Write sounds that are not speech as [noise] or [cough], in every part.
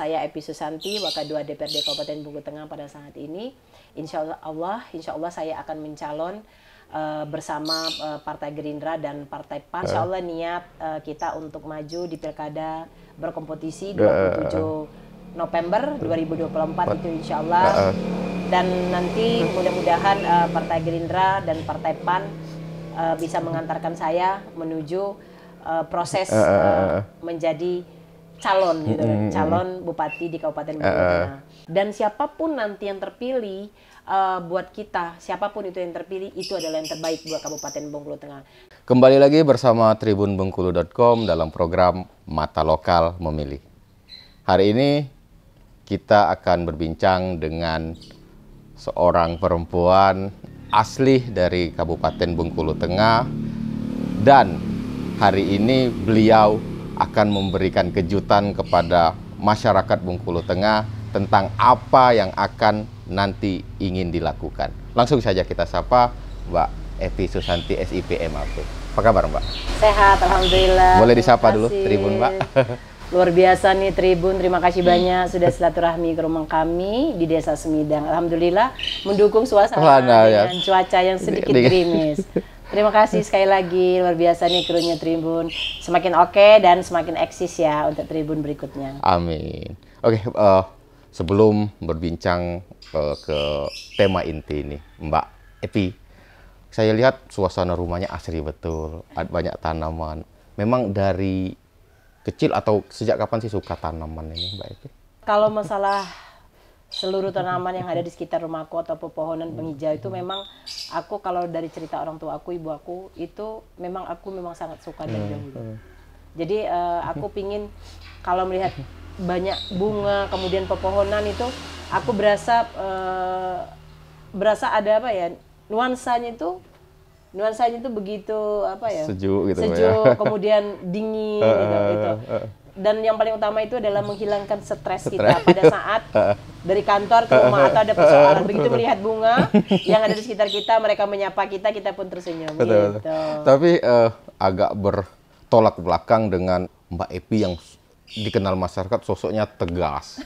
Saya Epi Susanti, Wakadua DPRD Kabupaten Bungku Tengah pada saat ini. Insya Allah, insya Allah saya akan mencalon uh, bersama uh, Partai Gerindra dan Partai PAN. Ya. Insya Allah niat uh, kita untuk maju di pilkada berkompetisi 27 ya, ya, November 2024 itu insya Allah. Dan nanti mudah-mudahan uh, Partai Gerindra dan Partai PAN uh, bisa mengantarkan saya menuju uh, proses uh, menjadi calon gitu, mm -hmm. calon bupati di Kabupaten Bogor uh, eh, eh. dan siapapun nanti yang terpilih uh, buat kita, siapapun itu yang terpilih itu adalah yang terbaik buat Kabupaten Bengkulu Tengah. Kembali lagi bersama tribunbengkulu.com dalam program Mata Lokal Memilih. Hari ini kita akan berbincang dengan seorang perempuan asli dari Kabupaten Bengkulu Tengah dan hari ini beliau akan memberikan kejutan kepada masyarakat Bungkulu Tengah tentang apa yang akan nanti ingin dilakukan. Langsung saja kita sapa Mbak Evi Susanti SIP MAP. Apa kabar Mbak? Sehat, Alhamdulillah. Boleh disapa dulu Tribun Mbak? [laughs] Luar biasa nih Tribun, terima kasih banyak sudah silaturahmi ke rumah kami di Desa Semidang. Alhamdulillah mendukung suasana nah, dengan ya. cuaca yang sedikit gerimis. [laughs] Terima kasih sekali lagi luar biasa nih krunya Tribun. Semakin oke okay dan semakin eksis ya untuk Tribun berikutnya. Amin. Oke, okay, uh, eh, sebelum berbincang uh, ke tema inti ini, Mbak Epi, saya lihat suasana rumahnya asri betul, banyak tanaman. Memang dari kecil atau sejak kapan sih suka tanaman ini, Mbak Epi? Kalau masalah seluruh tanaman yang ada di sekitar rumahku atau pepohonan penghijau itu memang aku kalau dari cerita orang tua aku ibu aku itu memang aku memang sangat suka dari hmm, dahulu hmm. jadi uh, aku pingin kalau melihat banyak bunga kemudian pepohonan itu aku berasa uh, berasa ada apa ya nuansanya itu nuansanya itu begitu apa ya sejuk gitu ya. sejuk ya. [laughs] kemudian dingin gitu gitu dan yang paling utama itu adalah menghilangkan stres kita pada saat [laughs] uh-uh. dari kantor ke rumah atau ada persoalan uh-uh. begitu melihat bunga [laughs] yang ada di sekitar kita mereka menyapa kita kita pun tersenyum betul, gitu. Betul. Tapi uh, agak bertolak belakang dengan Mbak Epi yang dikenal masyarakat sosoknya tegas.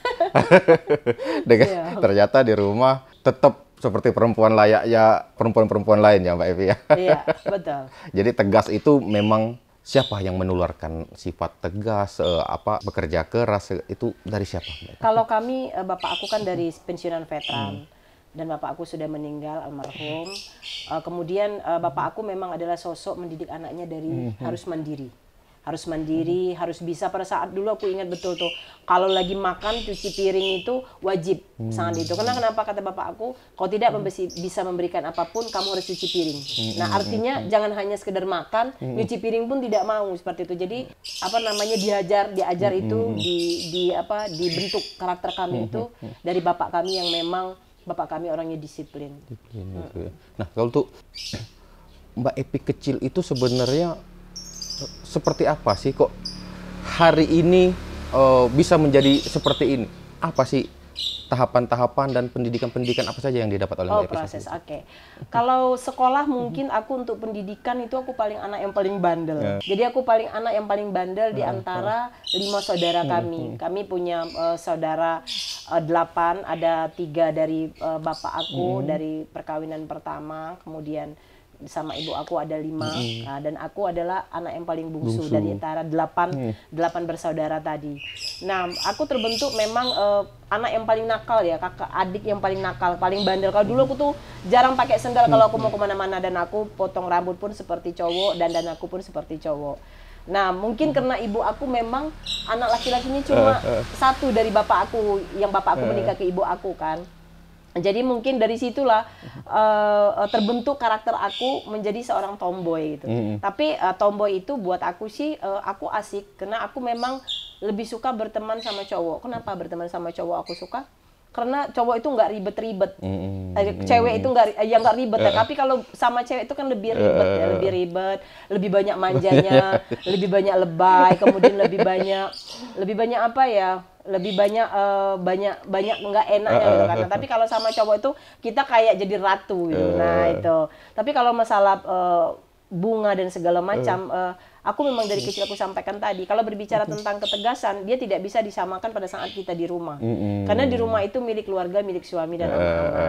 [laughs] dengan yeah. ternyata di rumah tetap seperti perempuan layaknya perempuan-perempuan lain ya Mbak Evi ya. Iya, betul. Jadi tegas itu memang siapa yang menularkan sifat tegas uh, apa bekerja keras eh, itu dari siapa kalau kami uh, bapak aku kan dari pensiunan veteran hmm dan bapak aku sudah meninggal almarhum. Uh, kemudian uh, bapak aku memang adalah sosok mendidik anaknya dari -hmm. harus mandiri harus mandiri, hmm. harus bisa pada saat dulu aku ingat betul tuh kalau lagi makan cuci piring itu wajib hmm. sangat itu. Karena kenapa kata bapak aku, kalau tidak hmm. bisa memberikan apapun kamu harus cuci piring. Hmm. Nah artinya hmm. jangan hanya sekedar makan, hmm. cuci piring pun tidak mau seperti itu. Jadi apa namanya diajar, diajar hmm. itu di di apa dibentuk karakter kami hmm. itu dari bapak kami yang memang bapak kami orangnya disiplin. Disiplin hmm. gitu ya. Nah kalau tuh [clears throat] Mbak Epi kecil itu sebenarnya seperti apa sih kok hari ini uh, bisa menjadi seperti ini? Apa sih tahapan-tahapan dan pendidikan-pendidikan apa saja yang didapat oleh Oh, proses. Oke. Okay. Kalau sekolah mungkin aku untuk pendidikan itu aku paling anak yang paling bandel. Yeah. Jadi aku paling anak yang paling bandel di ya, ya. antara lima saudara hmm, kami. Hmm. Kami punya uh, saudara uh, delapan, ada tiga dari uh, bapak aku mm. dari perkawinan pertama, kemudian sama ibu aku ada lima mm. nah, dan aku adalah anak yang paling bungsu, bungsu. dari antara delapan mm. delapan bersaudara tadi. Nah aku terbentuk memang uh, anak yang paling nakal ya kakak adik yang paling nakal paling bandel kalau dulu aku tuh jarang pakai sendal kalau aku mau kemana-mana dan aku potong rambut pun seperti cowok dan dan aku pun seperti cowok. Nah, mungkin karena ibu aku memang anak laki-lakinya cuma uh, uh. satu dari bapak aku, yang bapak aku menikah ke ibu aku kan. Jadi mungkin dari situlah uh, terbentuk karakter aku menjadi seorang tomboy gitu. Mm Tapi uh, tomboy itu buat aku sih uh, aku asik karena aku memang lebih suka berteman sama cowok. Kenapa berteman sama cowok aku suka? Karena cowok itu nggak ribet-ribet, mm -hmm. cewek itu nggak ya nggak ribet uh. ya. Tapi kalau sama cewek itu kan lebih ribet uh. ya, lebih ribet, lebih banyak manjanya, [laughs] lebih banyak lebay, kemudian lebih banyak, lebih banyak apa ya? lebih banyak uh, banyak banyak nggak enak ya gitu karena [laughs] tapi kalau sama cowok itu kita kayak jadi ratu gitu. Nah, eh. itu. Tapi kalau masalah uh, bunga dan segala macam uh, aku memang dari kecil aku sampaikan tadi kalau berbicara tentang ketegasan dia tidak bisa disamakan pada saat kita di rumah mm-hmm. karena di rumah itu milik keluarga milik suami dan eh. anak-anak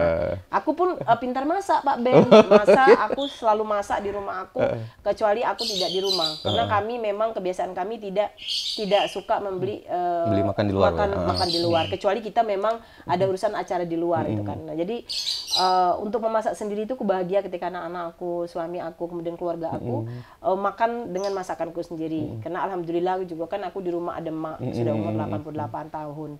aku pun uh, pintar masak pak Ben [laughs] oh, masak iya. aku selalu masak di rumah aku uh. kecuali aku tidak di rumah karena uh. kami memang kebiasaan kami tidak tidak suka membeli uh, beli makan di luar makan, ya. makan di luar kecuali kita memang ada urusan acara di luar mm itu kan nah, jadi uh, untuk memasak sendiri itu kebahagia ketika anak-anak aku suami aku kemudian keluarga aku mm uh, makan dengan masak masakanku sendiri. Hmm. Karena alhamdulillah juga kan aku di rumah ada mak hmm. sudah umur 88 tahun.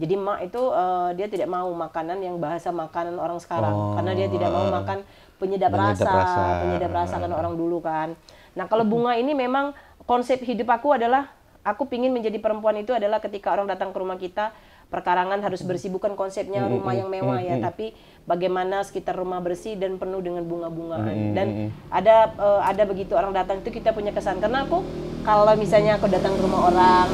Jadi mak itu uh, dia tidak mau makanan yang bahasa makanan orang sekarang oh. karena dia tidak mau makan penyedap, penyedap rasa, rasa, penyedap rasa kan orang dulu kan. Nah, kalau bunga ini memang konsep hidup aku adalah aku ingin menjadi perempuan itu adalah ketika orang datang ke rumah kita perkarangan harus bersih bukan konsepnya rumah yang mewah ya, tapi bagaimana sekitar rumah bersih dan penuh dengan bunga-bungaan hmm. dan ada uh, ada begitu orang datang itu kita punya kesan karena aku kalau misalnya aku datang ke rumah orang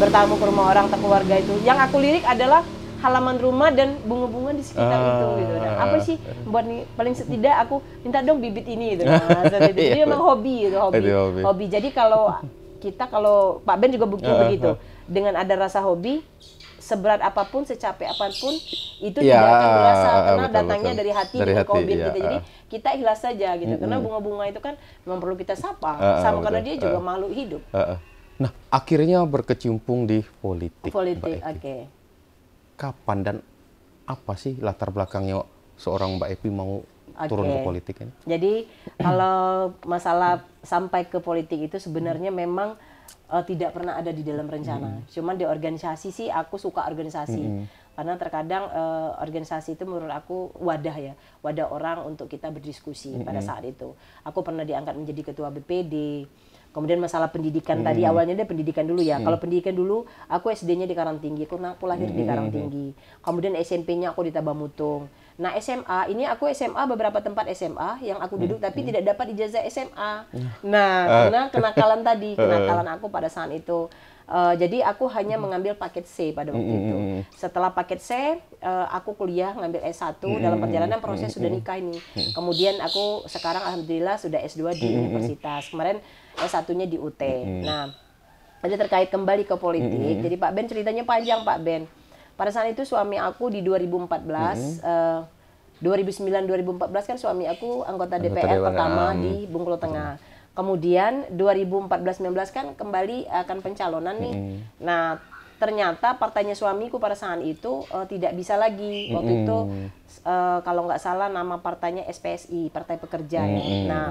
bertamu ke rumah orang atau keluarga itu yang aku lirik adalah halaman rumah dan bunga-bunga di sekitar uh, itu gitu. Nah, apa sih buat nih paling setidak aku minta dong bibit ini gitu. [laughs] Nah, itu iya. memang hobi gitu, itu hobi. hobi. Hobi. Jadi kalau kita kalau Pak Ben juga bukti uh, ah, begitu. Ah. Dengan ada rasa hobi, seberat apapun, secapek apapun, itu ya, tidak akan berasa ah, ah, karena betul, datangnya betul. dari hati dari COVID ya, gitu. Jadi ah. kita ikhlas saja gitu. Mm -hmm. Karena bunga-bunga itu kan memang perlu kita sapa, uh, sama betul, karena dia juga uh, makhluk hidup. Uh, uh. Nah, akhirnya berkecimpung di politik. Politik, oke. Okay. Kapan dan apa sih latar belakangnya seorang Mbak Epi mau okay. turun ke politik ini? Jadi kalau masalah sampai ke politik itu sebenarnya memang uh, tidak pernah ada di dalam rencana. Hmm. Cuman di organisasi sih aku suka organisasi. Hmm. Karena terkadang uh, organisasi itu menurut aku wadah ya, wadah orang untuk kita berdiskusi hmm. pada saat itu. Aku pernah diangkat menjadi ketua BPD. Kemudian masalah pendidikan hmm. tadi awalnya dia pendidikan dulu ya. Hmm. Kalau pendidikan dulu aku SD-nya di Karang Tinggi, aku, aku lahir hmm. di Karang Tinggi. Kemudian SMP-nya aku di Tabamutung Nah SMA ini aku SMA beberapa tempat SMA yang aku duduk hmm. tapi hmm. tidak dapat ijazah SMA. Hmm. Nah uh. karena kenakalan [laughs] tadi hmm. kenakalan aku pada saat itu. Uh, jadi aku hanya mengambil paket C pada waktu hmm. itu. Setelah paket C, uh, aku kuliah ngambil S1 dalam perjalanan proses sudah nikah ini. Kemudian aku sekarang alhamdulillah sudah S2 di universitas. Kemarin S1-nya di UT. Nah, ada terkait kembali ke politik. Jadi Pak Ben ceritanya panjang Pak Ben pada saat itu suami aku di 2014 hmm. uh, 2009 2014 kan suami aku anggota, DPR Dewan pertama di Bengkulu Tengah. Hmm. Kemudian 2014 2019 kan kembali akan pencalonan nih. Hmm. Nah, ternyata partainya suamiku pada saat itu uh, tidak bisa lagi. Waktu hmm. itu uh, kalau nggak salah nama partainya SPSI, Partai Pekerja. Hmm. Ya. Nah,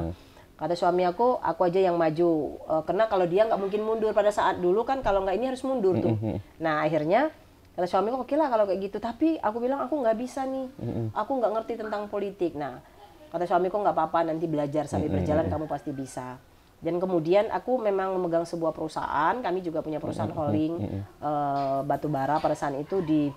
kata suami aku, aku aja yang maju. Uh, karena kalau dia nggak mungkin mundur pada saat dulu kan kalau nggak ini harus mundur tuh. Mm-hmm. Nah, akhirnya kata suamiku oke okay lah kalau kayak gitu tapi aku bilang aku nggak bisa nih aku nggak ngerti tentang politik nah kata suamiku nggak apa-apa nanti belajar sambil berjalan kamu pasti bisa dan kemudian aku memang memegang sebuah perusahaan kami juga punya perusahaan holding mm-hmm. uh, batu pada saat itu di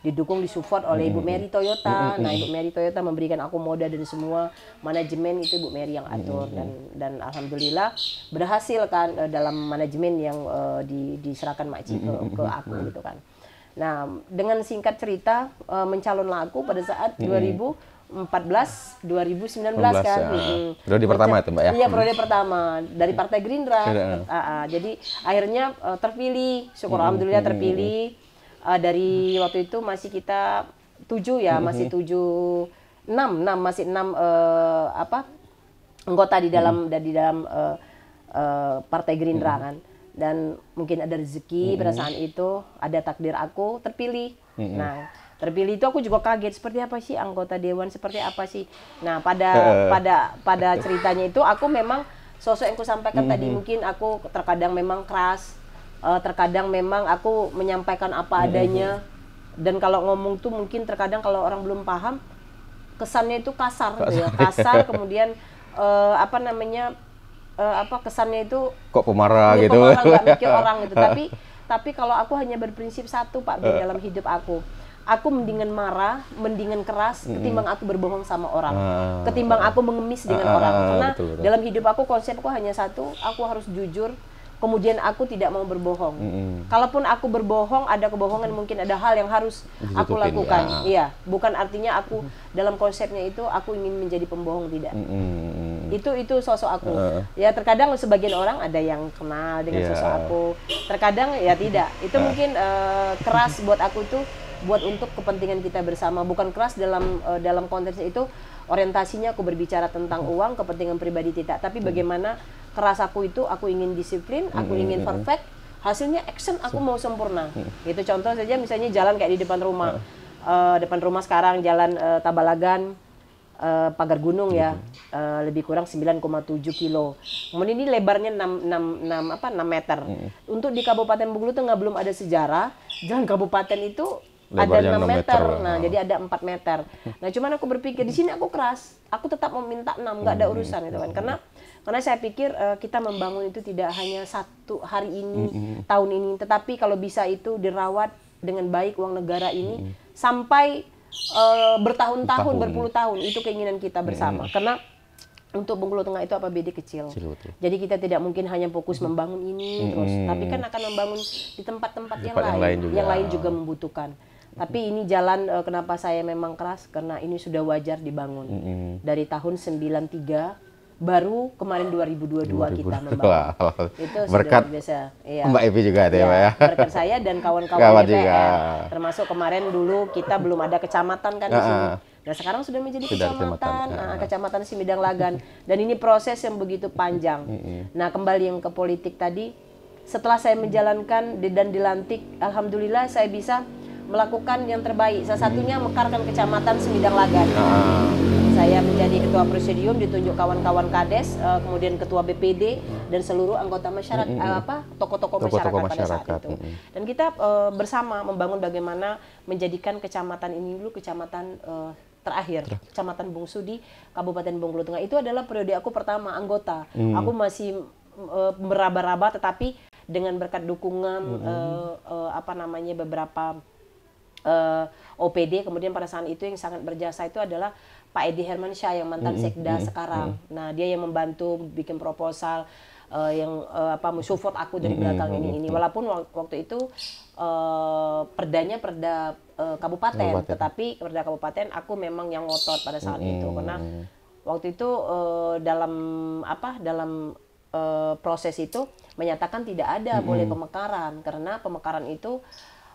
didukung disupport oleh Ibu Mary Toyota. Nah, Ibu Mary Toyota memberikan aku moda dan semua manajemen itu Ibu Mary yang atur dan dan alhamdulillah berhasil kan eh, dalam manajemen yang uh, di, diserahkan Mak ke, ke aku gitu kan. Nah, dengan singkat cerita uh, mencalon laku pada saat hmm. 2014 2019 belas kan. Ya. Hmm. Periode pertama itu Mbak ya. Iya, periode hmm. pertama dari Partai Gerindra. ya. Uh, uh, jadi akhirnya uh, terpilih, syukur hmm. alhamdulillah terpilih uh, dari waktu itu masih kita tujuh ya, hmm. masih tujuh enam enam masih enam uh, apa anggota di dalam hmm. di dalam uh, uh, Partai Gerindra hmm. kan dan mungkin ada rezeki mm -hmm. pada itu ada takdir aku terpilih mm -hmm. nah terpilih itu aku juga kaget seperti apa sih anggota dewan seperti apa sih nah pada [laughs] pada pada ceritanya itu aku memang sosok yang ku sampaikan mm -hmm. tadi mungkin aku terkadang memang keras uh, terkadang memang aku menyampaikan apa adanya mm -hmm. dan kalau ngomong tuh mungkin terkadang kalau orang belum paham kesannya itu kasar, kasar. Gitu ya kasar [laughs] kemudian uh, apa namanya uh, apa kesannya itu kok pemarah iya, gitu pemarah nggak mikir orang gitu [laughs] tapi tapi kalau aku hanya berprinsip satu pak di eh. dalam hidup aku aku mendingan marah mendingan keras ketimbang aku berbohong sama orang ah, ketimbang aku mengemis dengan ah, orang ah, karena betul, betul. dalam hidup aku konsepku hanya satu aku harus jujur kemudian aku tidak mau berbohong. Mm -hmm. Kalaupun aku berbohong, ada kebohongan mungkin ada hal yang harus Ditutupin, aku lakukan. Ya. Iya, bukan artinya aku dalam konsepnya itu aku ingin menjadi pembohong tidak. Mm -hmm. Itu itu sosok aku. Uh. Ya terkadang sebagian orang ada yang kenal dengan yeah. sosok aku, terkadang ya tidak. Itu uh. mungkin uh, keras buat aku itu buat untuk kepentingan kita bersama, bukan keras dalam uh, dalam konteks itu orientasinya aku berbicara tentang uang kepentingan pribadi tidak tapi bagaimana keras aku itu aku ingin disiplin aku ingin perfect hasilnya action aku mau sempurna mm. itu contoh saja misalnya jalan kayak di depan rumah uh, depan rumah sekarang jalan uh, Tabalagan uh, pagar gunung ya uh, lebih kurang 9,7 kilo. Kemudian ini lebarnya 6, 6, 6 apa 6 meter. Untuk di Kabupaten Bengkulu Tengah belum ada sejarah. Jalan kabupaten itu Lebarnya ada 6 meter. meter. Nah, oh. jadi ada 4 meter. [laughs] Nah, cuman aku berpikir di sini aku keras. Aku tetap meminta 6, nggak ada hmm. urusan gitu kan. Karena hmm. karena saya pikir uh, kita membangun itu tidak hanya satu hari ini, hmm, hmm tahun ini, tetapi kalau bisa itu dirawat dengan baik uang negara ini hmm sampai uh, bertahun-tahun, berpuluh tahun. Itu keinginan kita bersama. hmm Karena untuk Bengkulu Tengah itu apa kecil. kecil betul. Jadi kita tidak mungkin hanya fokus membangun ini hmm. terus, tapi kan akan membangun di tempat-tempat yang, yang lain, lain juga, yang lain juga membutuhkan. Tapi ini jalan uh, kenapa saya memang keras karena ini sudah wajar dibangun. Mm -hmm. Dari tahun 93 baru kemarin 2022 2000. kita membangun. Itu berkat biasa. Iya. Mbak Evi juga ada ya, ya. Berkat saya dan kawan-kawan dpr ya. Termasuk kemarin dulu kita belum ada kecamatan kan di sini. Nah, sekarang sudah menjadi sudah kecamatan, kecamatan. Nah, kecamatan Simidang Lagan dan ini proses yang begitu panjang. nah, kembali yang ke politik tadi, setelah saya menjalankan dan dilantik, alhamdulillah saya bisa melakukan yang terbaik. Salah satunya hmm. mekarkan Kecamatan Semidang Lagan. Nah. Saya menjadi ketua presidium ditunjuk kawan-kawan kades, uh, kemudian ketua BPD hmm. dan seluruh anggota masyarakat mm -hmm. apa tokoh-tokoh masyarakat, masyarakat pada saat itu. Mm -hmm. Dan kita uh, bersama membangun bagaimana menjadikan kecamatan ini dulu kecamatan uh, terakhir Kecamatan Bungsu di Kabupaten Bungkulu Tengah. Itu adalah periode aku pertama anggota. Mm. Aku masih uh, meraba-raba tetapi dengan berkat dukungan -hmm. uh, uh, apa namanya beberapa uh, eh, OPD kemudian pada saat itu yang sangat berjasa itu adalah Pak Edi Hermansyah yang mantan mm -hmm. sekda mm -hmm. sekarang. Nah dia yang membantu bikin proposal uh, yang uh, apa support aku dari mm -hmm. belakang ini ini. Walaupun waktu itu uh, perdanya perda uh, kabupaten, kabupaten, tetapi perda kabupaten aku memang yang ngotot pada saat mm -hmm. itu karena waktu itu uh, dalam apa dalam uh, proses itu menyatakan tidak ada mm -hmm. boleh pemekaran karena pemekaran itu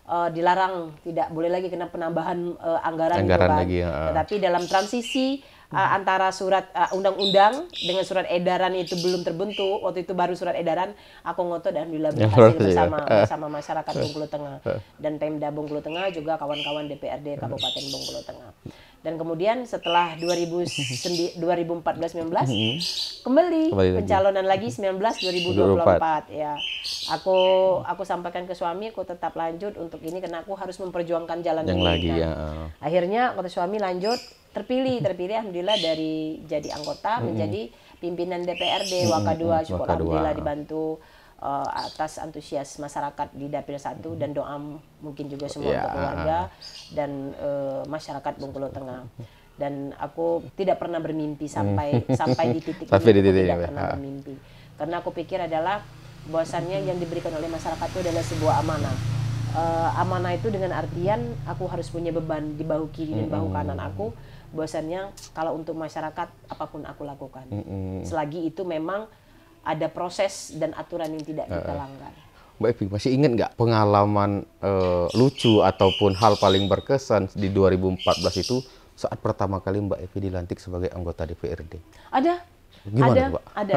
uh, dilarang tidak boleh lagi kena penambahan uh, eh, anggaran, anggaran gitu kan. Lagi, ya, ah. Tetapi dalam transisi uh, antara surat undang-undang dengan surat edaran itu belum terbentuk. Waktu itu baru surat edaran, aku ngoto dan bila ya, ya, bersama ah. bersama masyarakat Bengkulu Tengah ah. dan Pemda Bengkulu Tengah juga kawan-kawan DPRD Kabupaten Bengkulu Tengah dan kemudian setelah 2014 19 [laughs] mm-hmm. kembali, kembali pencalonan lagi, lagi 19 2024. 2024 ya aku aku sampaikan ke suami aku tetap lanjut untuk ini karena aku harus memperjuangkan jalan yang ini lagi kan. ya akhirnya kata suami lanjut terpilih terpilih alhamdulillah dari jadi anggota mm-hmm. menjadi pimpinan DPRD mm-hmm. Waka 2 syukur alhamdulillah dibantu uh, atas antusias masyarakat di dapil satu dan doa mungkin juga semua yeah. untuk keluarga dan uh, masyarakat Bengkulu Tengah dan aku tidak pernah bermimpi sampai hmm. [laughs] sampai di titik itu ini di titik tidak ini. pernah bermimpi karena aku pikir adalah bahwasannya yang diberikan oleh masyarakat itu adalah sebuah amanah uh, amanah itu dengan artian aku harus punya beban di bahu kiri dan bahu hmm. kanan aku bahwasannya kalau untuk masyarakat apapun aku lakukan hmm. selagi itu memang ada proses dan aturan yang tidak kita eh, eh. langgar. Mbak Evi masih ingat nggak pengalaman uh, lucu ataupun hal paling berkesan di 2014 itu saat pertama kali Mbak Evi dilantik sebagai anggota DPRD? Ada. Gimana ada, Mbak? Ada.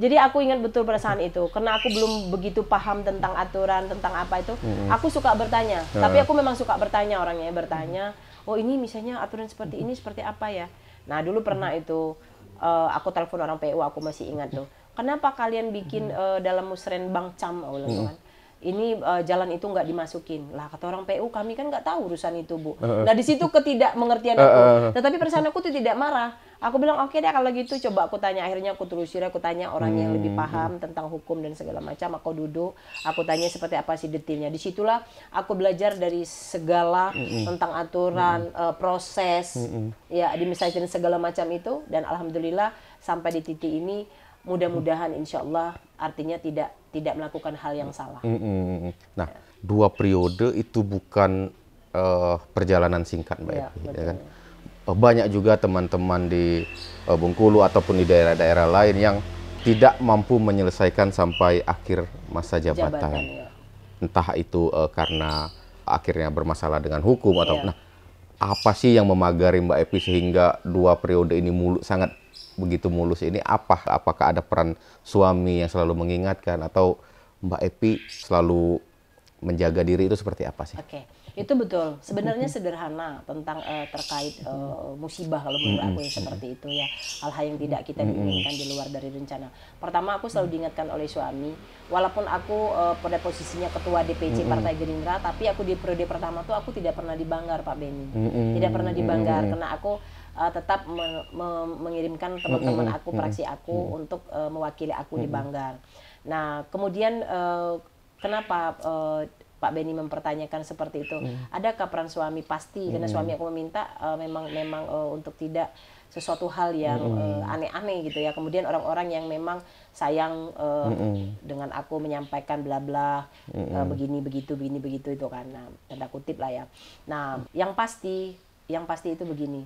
Jadi aku ingat betul perasaan itu karena aku belum begitu paham tentang aturan tentang apa itu. Hmm. Aku suka bertanya, hmm. tapi aku memang suka bertanya orangnya bertanya. Oh ini misalnya aturan seperti ini seperti apa ya? Nah dulu pernah itu uh, aku telepon orang PU aku masih ingat tuh kenapa kalian bikin hmm. uh, dalam musren bang cam oh, hmm. Tuhan ini uh, jalan itu nggak dimasukin lah kata orang PU kami kan nggak tahu urusan itu bu uh, nah di situ ketidakmengertian uh, aku uh, tetapi perasaan aku tuh tidak marah aku bilang oke okay deh kalau gitu coba aku tanya akhirnya aku terusir aku tanya orang hmm, yang lebih hmm, hmm, paham hmm. tentang hukum dan segala macam aku duduk aku tanya seperti apa sih detailnya disitulah aku belajar dari segala hmm, tentang aturan hmm. uh, proses hmm, ya administrasi segala macam itu dan alhamdulillah sampai di titik ini mudah-mudahan insya Allah artinya tidak tidak melakukan hal yang salah. Mm, mm, mm, nah, dua periode itu bukan uh, perjalanan singkat, mbak. Ya, ya, ya kan? Eh, banyak juga teman-teman di uh, Bengkulu ataupun di daerah-daerah lain yang tidak mampu menyelesaikan sampai akhir masa jabatan, jabatan ya. entah itu uh, karena akhirnya bermasalah dengan hukum atau ya. nah apa sih yang memagari Mbak Epi sehingga dua periode ini mulut sangat begitu mulus ini apa? Apakah ada peran suami yang selalu mengingatkan atau Mbak Epi selalu menjaga diri itu seperti apa sih? Oke, okay. itu betul. Sebenarnya sederhana tentang uh, terkait uh, musibah kalau menurut aku ya seperti itu ya hal-hal yang tidak kita inginkan di luar dari rencana. Pertama aku selalu diingatkan oleh suami, walaupun aku uh, pada posisinya ketua DPC Partai Gerindra, tapi aku di periode pertama tuh aku tidak pernah dibanggar Pak Beni, tidak pernah dibanggar karena aku uh, tetap me me mengirimkan teman-teman aku, praksi aku untuk uh, mewakili aku di Banggar. Nah, kemudian uh, kenapa uh, Pak Beni mempertanyakan seperti itu? Mm. Adakah peran suami pasti? Karena suami aku meminta uh, memang memang uh, untuk tidak sesuatu hal yang aneh-aneh mm. uh, gitu ya. Kemudian orang-orang yang memang sayang uh, mm. dengan aku menyampaikan bla bla mm. uh, begini begitu begini begitu itu karena tanda kutip lah ya. Nah, yang pasti yang pasti itu begini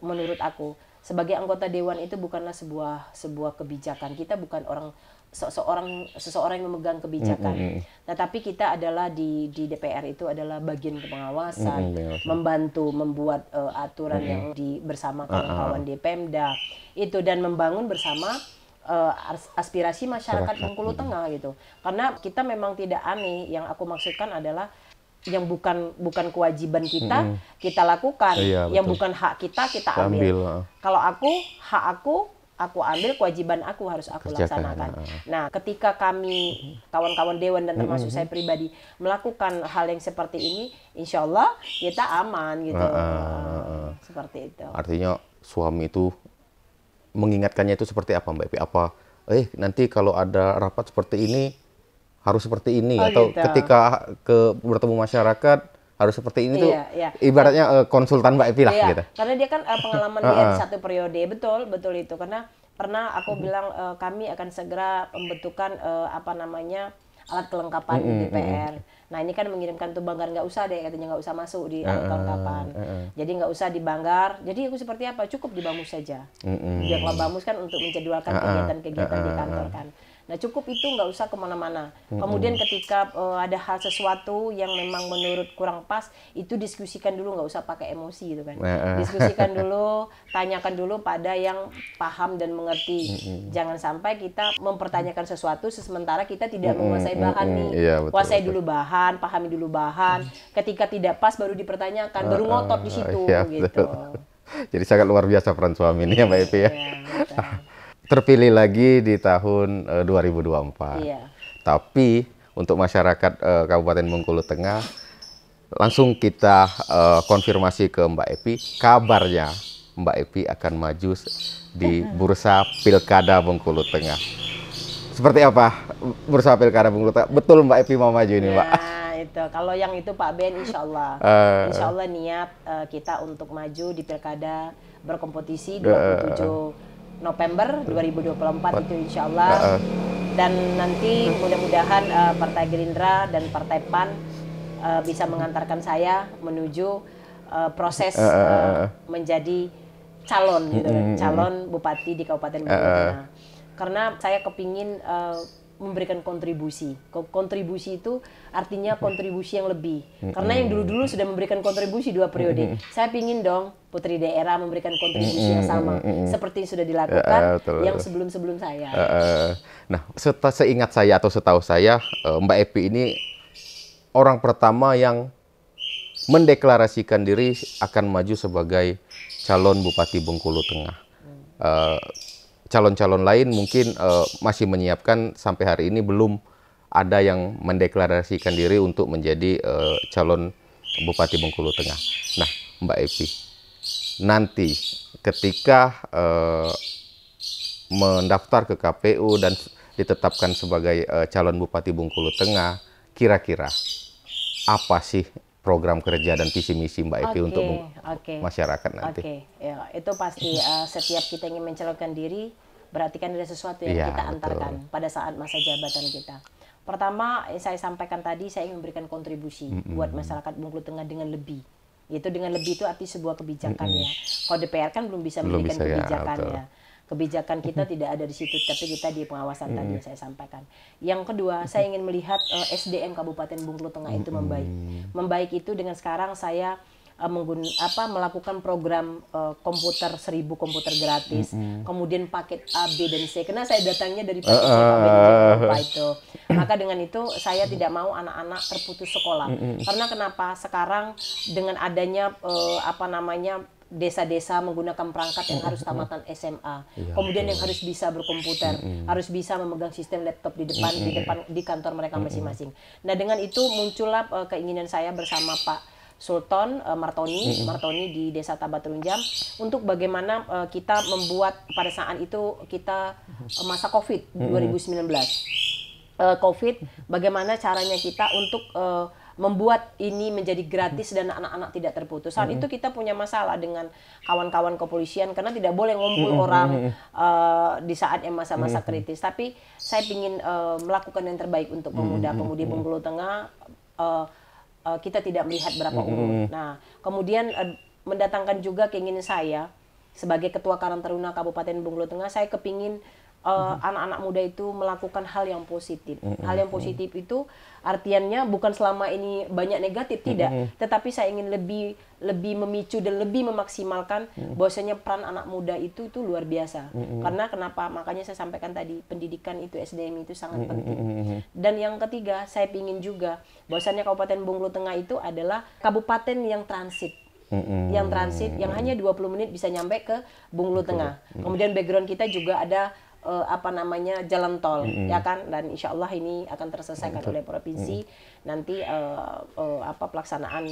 menurut aku sebagai anggota dewan itu bukanlah sebuah sebuah kebijakan kita bukan orang seseorang seseorang yang memegang kebijakan. Mm -hmm. Nah, tapi kita adalah di di DPR itu adalah bagian pengawasan, mm -hmm. membantu membuat uh, aturan mm -hmm. yang di bersama ah, ah. kawan-kawan di Pemda itu dan membangun bersama uh, aspirasi masyarakat Bengkulu Tengah gitu. Karena kita memang tidak aneh, yang aku maksudkan adalah yang bukan bukan kewajiban kita -hmm. kita lakukan iya, yang bukan hak kita kita ambil, ambil. kalau aku hak aku aku ambil kewajiban aku harus aku Kerjakan. laksanakan. Nah, ketika kami kawan-kawan dewan dan termasuk -hmm. saya pribadi melakukan hal yang seperti ini, insya Allah kita aman gitu. Uh, uh, seperti itu. Artinya suami itu mengingatkannya itu seperti apa Mbak Epi? Apa? Eh nanti kalau ada rapat seperti ini harus seperti ini oh, atau gitu. ketika ke bertemu masyarakat harus seperti ini iya, tuh iya. iya. ibaratnya uh, konsultan Mbak Evi lah iya, gitu. Karena dia kan uh, pengalaman [laughs] dia di satu periode betul betul itu karena pernah aku bilang uh, kami akan segera pembentukan uh, apa namanya alat kelengkapan mm -hmm, DPR. Nah ini kan mengirimkan tuh banggar nggak usah deh katanya nggak usah masuk di alat kelengkapan. Mm -hmm. Jadi nggak usah dibanggar Jadi aku seperti apa cukup di bamus saja. Mm -hmm. Dia bamus kan untuk menjadwalkan kegiatan-kegiatan di kantor kan. Nah cukup itu nggak usah kemana-mana. Kemudian ketika uh, ada hal sesuatu yang memang menurut kurang pas, itu diskusikan dulu nggak usah pakai emosi gitu kan. Nah, eh. Diskusikan [laughs] dulu, tanyakan dulu pada yang paham dan mengerti. Jangan sampai kita mempertanyakan sesuatu sementara kita tidak menguasai bahan nih. Iya, betul, Kuasai betul. dulu bahan, pahami dulu bahan. Ketika tidak pas baru dipertanyakan, baru ngotot di ah, situ iya, gitu. [laughs] Jadi sangat luar biasa peran suami ini ya Mbak Evi ya. ya [laughs] terpilih lagi di tahun eh, uh, 2024. Iya. Tapi untuk masyarakat uh, Kabupaten Bengkulu Tengah langsung kita uh, konfirmasi ke Mbak Epi kabarnya Mbak Epi akan maju di Bursa Pilkada Bengkulu Tengah. Seperti apa Bursa Pilkada Bengkulu Tengah? Betul Mbak Epi mau maju ini, ya, Mbak? itu. Kalau yang itu Pak Ben insya Allah. Uh, [laughs] insya Allah niat uh, kita untuk maju di Pilkada berkompetisi 27 uh, November 2024 itu insya Allah. Dan nanti mudah-mudahan uh, Partai Gerindra dan Partai PAN uh, bisa mengantarkan saya menuju uh, proses uh, menjadi calon gitu, calon bupati di Kabupaten Bogor. Karena saya kepingin uh, memberikan kontribusi. Kontribusi itu artinya kontribusi yang lebih. Karena yang dulu-dulu sudah memberikan kontribusi dua periode. Saya pingin dong Putri Daerah memberikan kontribusi yang sama seperti yang sudah ya, dilakukan uh, yang sebelum-sebelum saya. Uh, nah, seingat saya atau setahu saya eh, Mbak Epi ini orang pertama yang mendeklarasikan diri akan maju sebagai calon Bupati Bengkulu Tengah. Uh, calon-calon lain mungkin uh, masih menyiapkan sampai hari ini belum ada yang mendeklarasikan diri untuk menjadi uh, calon Bupati Bengkulu Tengah. Nah, Mbak Epi, nanti ketika uh, mendaftar ke KPU dan ditetapkan sebagai uh, calon Bupati Bengkulu Tengah, kira-kira apa sih program kerja dan visi misi Mbak Evi okay, untuk okay. masyarakat nanti. Oke, okay. ya itu pasti uh, setiap kita ingin mencalonkan diri Berarti kan ada sesuatu yang ya, kita antarkan betul. pada saat masa jabatan kita. Pertama, yang saya sampaikan tadi saya ingin memberikan kontribusi mm -mm. buat masyarakat Bungkulu Tengah dengan lebih. Yaitu dengan lebih itu arti sebuah kebijakan mm -mm. ya. Kalau DPR kan belum bisa belum memberikan bisa, ya, kebijakan ya. Kebijakan kita tidak ada di situ, tapi kita di pengawasan -hmm. tadi yang saya sampaikan. Yang kedua, saya ingin melihat uh, eh, SDM Kabupaten Bungkulu Tengah itu membaik. Membaik itu dengan sekarang saya uh, apa melakukan program uh, komputer seribu komputer gratis, mm -hmm. kemudian paket A, B dan C. Karena saya datangnya dari paket C, A, B dan C itu. Maka dengan itu saya tidak mau anak-anak terputus sekolah. Mm -hmm. Karena kenapa? Sekarang dengan adanya uh, apa namanya desa-desa menggunakan perangkat yang harus tamatan SMA, ya, kemudian yang harus bisa berkomputer, mm -hmm. harus bisa memegang sistem laptop di depan mm -hmm. di depan di kantor mereka masing-masing. Nah dengan itu muncullah uh, keinginan saya bersama Pak Sultan uh, Martoni hmm. Martoni di Desa Tabaturunjam untuk bagaimana uh, kita membuat pada saat itu kita uh, masa Covid hmm. 2019 uh, Covid bagaimana caranya kita untuk uh, membuat ini menjadi gratis dan anak-anak tidak terputus. Saat mm -hmm. itu kita punya masalah dengan kawan-kawan kepolisian karena tidak boleh ngumpul mm -hmm. orang uh, di saat yang masa-masa mm -hmm. kritis. Tapi saya ingin uh, melakukan yang terbaik untuk pemuda, pemudi Bengkulu Tengah. Uh, uh, kita tidak melihat berapa umur. Nah, kemudian uh, mendatangkan juga keinginan saya sebagai ketua Karang Taruna Kabupaten Bungkulu Tengah, saya kepingin Eh, mm-hmm. anak-anak uh, muda itu melakukan hal yang positif. Mm-hmm. Hal yang positif mm-hmm. itu artiannya bukan selama ini banyak negatif mm-hmm. tidak, mm-hmm. tetapi saya ingin lebih lebih memicu dan lebih memaksimalkan mm-hmm. bahwasanya peran anak muda itu itu luar biasa. Mm-hmm. Karena kenapa? Makanya saya sampaikan tadi pendidikan itu SDM itu sangat mm-hmm. penting. Dan yang ketiga, saya ingin juga bahwasanya Kabupaten Bungkulu Tengah itu adalah kabupaten yang transit yang transit yang hanya 20 menit bisa nyampe ke Bungkulu Tengah. Kemudian background kita juga ada uh, apa namanya jalan tol mm -hmm. ya kan dan insya Allah ini akan terselesaikan Betul. oleh provinsi mm -hmm. nanti uh, uh, apa pelaksanaan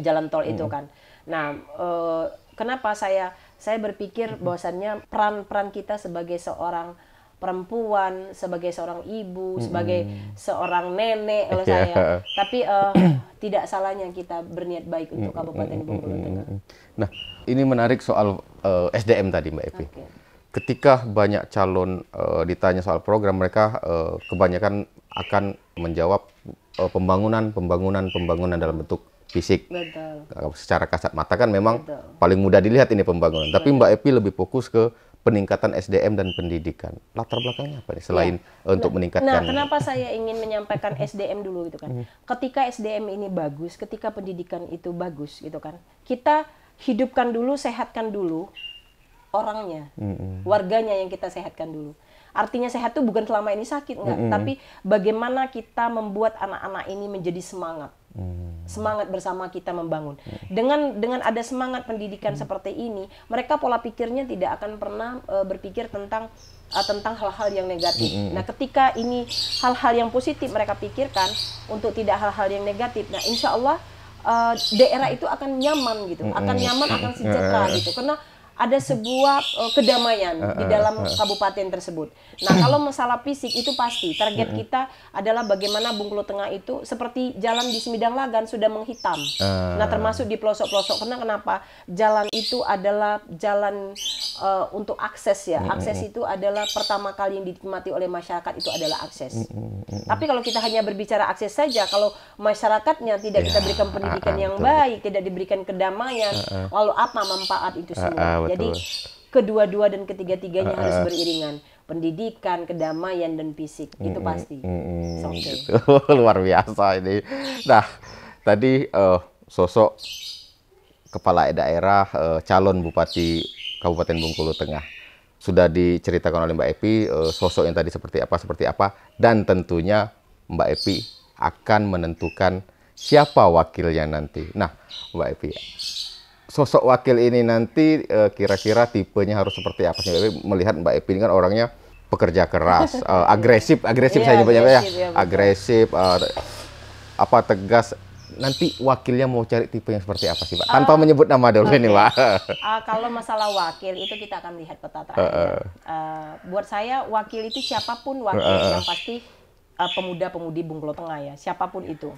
jalan tol mm -hmm. itu kan nah uh, kenapa saya saya berpikir mm -hmm. bahwasannya peran-peran kita sebagai seorang perempuan sebagai seorang ibu mm -hmm. sebagai seorang nenek kalau yeah. saya tapi uh, [clears throat] tidak salahnya kita berniat baik untuk Kabupaten Bengkulu Tengah nah ini menarik soal uh, SDM tadi Mbak Evi okay ketika banyak calon uh, ditanya soal program mereka uh, kebanyakan akan menjawab uh, pembangunan pembangunan pembangunan dalam bentuk fisik. Betul. Secara kasat mata kan memang Betul. paling mudah dilihat ini pembangunan. Betul. Tapi Mbak Epi lebih fokus ke peningkatan SDM dan pendidikan. Latar belakangnya apa nih selain ya. untuk nah, meningkatkan? Nah, kenapa saya ingin menyampaikan SDM dulu gitu kan? Mm-hmm. Ketika SDM ini bagus, ketika pendidikan itu bagus gitu kan. Kita hidupkan dulu, sehatkan dulu orangnya, mm-hmm. warganya yang kita sehatkan dulu. Artinya sehat itu bukan selama ini sakit enggak, mm-hmm. tapi bagaimana kita membuat anak-anak ini menjadi semangat. Mm. Semangat bersama kita membangun. Mm. Dengan dengan ada semangat pendidikan mm. seperti ini, mereka pola pikirnya tidak akan pernah uh, berpikir tentang uh, tentang hal-hal yang negatif. Mm -hmm. Nah, ketika ini hal-hal yang positif mereka pikirkan untuk tidak hal-hal yang negatif. Nah, insya Allah uh, daerah itu akan nyaman gitu, mm -hmm. akan nyaman, akan sejahtera gitu. Karena ada sebuah uh, kedamaian di dalam kabupaten tersebut. Nah, kalau masalah fisik itu pasti target kita adalah bagaimana Bungkulu Tengah itu seperti jalan di Semidang Lagan sudah menghitam. Nah, ah. termasuk di pelosok-pelosok karena kenapa? Jalan itu adalah jalan uh, untuk akses ya. Akses itu adalah pertama kali yang dinikmati oleh masyarakat itu adalah akses. Tapi kalau kita hanya berbicara akses saja kalau masyarakatnya tidak yeah. kita berikan pendidikan ah, ah, yang betul. baik, tidak diberikan kedamaian, lalu apa manfaat itu semua? betul. jadi kedua-dua dan ketiga-tiganya uh, harus ah. beriringan pendidikan kedamaian dan fisik mm, itu pasti mm, mm, okay. [laughs] gitu. luar biasa ini nah tadi uh, sosok kepala daerah uh, calon bupati Kabupaten Bungkulu Tengah sudah diceritakan oleh Mbak Epi uh, sosok yang tadi seperti apa seperti apa dan tentunya Mbak Epi akan menentukan siapa wakilnya nanti. Nah, Mbak Epi, sosok wakil ini nanti kira eh, kira-kira tipenya harus seperti apa sih? melihat Mbak Epi ini kan orangnya pekerja keras, uh, [laughs] agresif, agresif iya, saya nyebutnya ya, agresif, uh, apa tegas. Nanti wakilnya mau cari tipe yang seperti apa sih, Pak? Tanpa uh, menyebut nama dulu okay. ini, Pak. uh, kalau masalah wakil itu kita akan lihat peta terakhir. Uh, uh. Uh, buat saya wakil itu siapapun wakil uh, uh. yang pasti uh, pemuda-pemudi bungklo Tengah ya, siapapun itu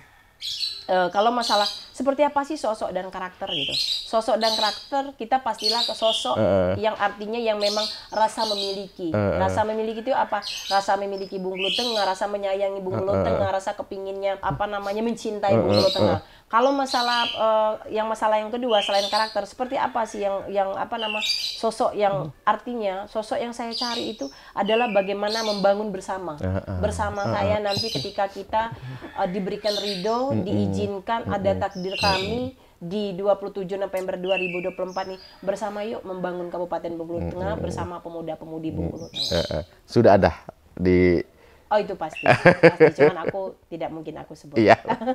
e, kalau masalah seperti apa sih sosok dan karakter gitu. Sosok dan karakter kita pastilah ke sosok uh, yang artinya yang memang rasa memiliki. Uh, rasa memiliki itu apa? Rasa memiliki bunglo Tengah, rasa menyayangi bunglo uh, Tengah, rasa kepinginnya apa namanya mencintai uh, Tengah. Uh, uh kalau masalah uh, yang masalah yang kedua selain karakter, seperti apa sih yang yang apa nama sosok yang hmm. artinya sosok yang saya cari itu adalah bagaimana membangun bersama uh, uh, bersama uh, uh. saya nanti ketika kita uh, diberikan ridho, uh, diizinkan uh, ada takdir kami di 27 November 2024 nih bersama yuk membangun Kabupaten Bengkulu Tengah bersama pemuda-pemudi Bengkulu Tengah. Eh, Sudah ada di Oh itu pasti, pasti. Cuman aku tidak mungkin aku sebut. Iya.